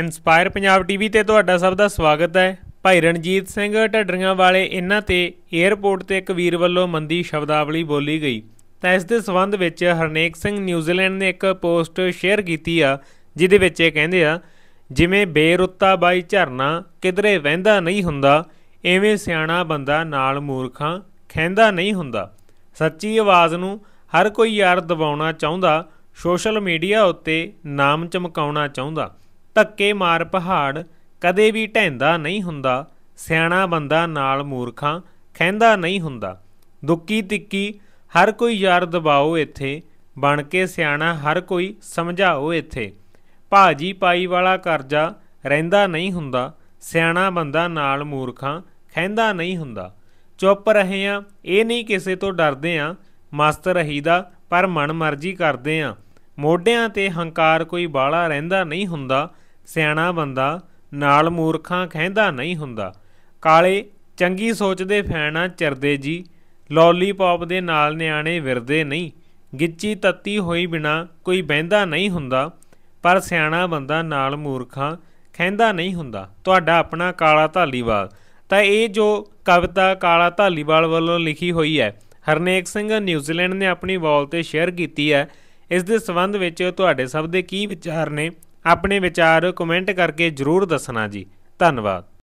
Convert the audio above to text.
inspire Punjab TV ਤੇ ਤੁਹਾਡਾ ਸਭ ਦਾ ਸਵਾਗਤ ਹੈ ਭਾਈ ਰਣਜੀਤ ਸਿੰਘ ਢੱਡਰੀਆਂ ਵਾਲੇ ਇਹਨਾਂ ਤੇ 에ਅਰਪੋਰਟ ਤੇ ਇੱਕ ਵੀਰ ਵੱਲੋਂ ਮੰਦੀ ਸ਼ਬਦਾਵਲੀ ਬੋਲੀ ਗਈ ਤਾਂ ਇਸ ਦੇ ਸਬੰਧ ਵਿੱਚ ਹਰਨੇਕ ਸਿੰਘ ਨਿਊਜ਼ੀਲੈਂਡ ਨੇ ਇੱਕ ਪੋਸਟ ਸ਼ੇਅਰ ਕੀਤੀ ਆ ਜਿਹਦੇ ਵਿੱਚ ਇਹ ਕਹਿੰਦੇ ਆ ਜਿਵੇਂ ਬੇਰੁੱਤਾ ਬਾਈ ਝਰਨਾ ਕਿਧਰੇ ਵਹਿੰਦਾ ਨਹੀਂ ਹੁੰਦਾ ਐਵੇਂ ਸਿਆਣਾ ਬੰਦਾ ਨਾਲ ਮੂਰਖਾਂ ਖੈਂਦਾ ਨਹੀਂ ਹੁੰਦਾ ਸੱਚੀ ਆਵਾਜ਼ ਨੂੰ ਹਰ ਕੋਈ ਯਾਰ ਦਬਾਉਣਾ ਚਾਹੁੰਦਾ ਸੋਸ਼ਲ ਮੀਡੀਆ ਉੱਤੇ ਨਾਮ ਚਮਕਾਉਣਾ ਚਾਹੁੰਦਾ ਧੱਕੇ ਮਾਰ ਪਹਾੜ ਕਦੇ ਵੀ ਢੈਂਦਾ ਨਹੀਂ ਹੁੰਦਾ ਸਿਆਣਾ ਬੰਦਾ ਨਾਲ ਮੂਰਖਾਂ ਖੈਂਦਾ ਨਹੀਂ ਹੁੰਦਾ ਦੁੱਕੀ ਤਿੱਕੀ ਹਰ ਕੋਈ ਯਾਰ ਦਬਾਓ ਇੱਥੇ ਬਣ ਕੇ ਸਿਆਣਾ ਹਰ ਕੋਈ ਸਮਝਾਓ ਇੱਥੇ ਭਾਜੀ ਪਾਈ ਵਾਲਾ ਕਰਜ਼ਾ ਰਹਿੰਦਾ ਨਹੀਂ ਹੁੰਦਾ ਸਿਆਣਾ ਬੰਦਾ ਨਾਲ ਮੂਰਖਾਂ ਖੈਂਦਾ ਨਹੀਂ ਹੁੰਦਾ ਚੁੱਪ ਰਹੇ ਆ ਇਹ ਨਹੀਂ ਕਿਸੇ ਤੋਂ ਡਰਦੇ ਆ ਮਸਤ ਰਹੀਦਾ ਪਰ ਮਨ ਮਰਜ਼ੀ ਕਰਦੇ ਆ ਮੋਢਿਆਂ ਤੇ ਹੰਕਾਰ ਕੋਈ ਬਾਲਾ ਰਹਿੰਦਾ ਨਹੀਂ ਹੁੰਦਾ ਸਿਆਣਾ ਬੰਦਾ ਨਾਲ ਮੂਰਖਾਂ ਕਹਿੰਦਾ ਨਹੀਂ ਹੁੰਦਾ ਕਾਲੇ ਚੰਗੀ ਸੋਚਦੇ ਫੈਣਾ ਚਰਦੇ ਜੀ ਲੌਲੀਪੌਪ ਦੇ ਨਾਲ ਨਿਆਣੇ ਵਿਰਦੇ ਨਹੀਂ ਗਿੱਚੀ ਤੱਤੀ ਹੋਈ ਬਿਨਾ ਕੋਈ ਬਹਿੰਦਾ ਨਹੀਂ ਹੁੰਦਾ ਪਰ ਸਿਆਣਾ ਬੰਦਾ ਨਾਲ ਮੂਰਖਾਂ ਕਹਿੰਦਾ ਨਹੀਂ ਹੁੰਦਾ ਤੁਹਾਡਾ ਆਪਣਾ ਕਾਲਾ ਧਾਲੀਵਾਲ ਤਾਂ ਇਹ ਜੋ ਕਵਿਤਾ ਕਾਲਾ ਧਾਲੀਵਾਲ ਵੱਲੋਂ ਲਿਖੀ ਹੋਈ ਹੈ ਹਰਨੇਕ ਸਿੰਘ ਨਿਊਜ਼ੀਲੈਂਡ ਨੇ ਆਪਣੀ ਵਾਲ ਤੇ ਸ਼ੇਅਰ ਕੀਤੀ ਹੈ ਇਸ ਦੇ ਸਬੰਧ ਵਿੱਚ ਤੁਹਾਡੇ ਸਭ ਦੇ ਕੀ ਵਿਚਾਰ ਨੇ ਆਪਣੇ ਵਿਚਾਰ ਕਮੈਂਟ ਕਰਕੇ ਜਰੂਰ ਦੱਸਣਾ ਜੀ ਧੰਨਵਾਦ